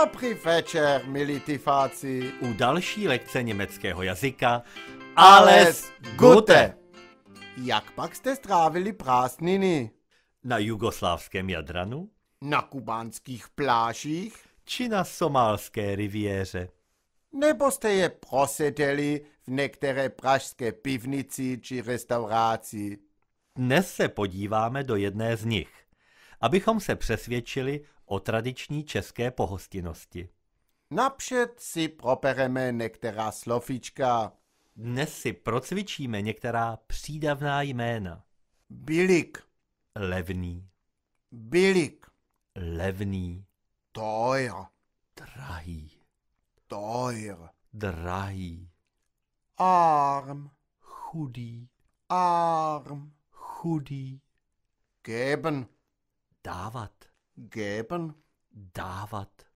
Dobrý večer, milí tifáci. U další lekce německého jazyka Alles Gute. Jak pak jste strávili prázdniny? Na jugoslávském Jadranu? Na kubánských plážích? Či na somálské riviéře? Nebo jste je prosedeli v některé pražské pivnici či restauraci? Dnes se podíváme do jedné z nich abychom se přesvědčili o tradiční české pohostinnosti. Napřed si propereme některá slovíčka. Dnes si procvičíme některá přídavná jména. Bilik. Levný. Bilik. Levný. Teuer. Drahý. Teuer. Drahý. Arm. Chudý. Arm. Chudý. Geben. Davat. Geben. Davat.